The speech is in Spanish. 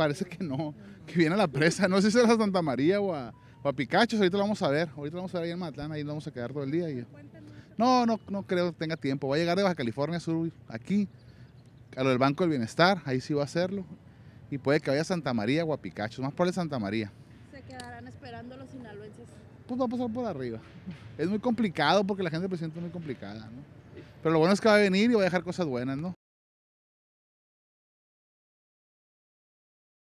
parece que no, que viene a la presa. No sé si es a Santa María o a, Picachos, ahorita lo vamos a ver. Ahorita lo vamos a ver ahí en Matlán, ahí lo vamos a quedar todo el día. No, no, no creo que tenga tiempo. Va a llegar de Baja California Sur aquí, a lo del Banco del Bienestar, ahí sí va a hacerlo. Y puede que vaya a Santa María o a Picachos, más por probable Santa María. ¿Se quedarán esperando los sinaloenses? Pues va a pasar por arriba. Es muy complicado porque la gente del presidente es muy complicada, ¿no? Pero lo bueno es que va a venir y va a dejar cosas buenas, ¿no?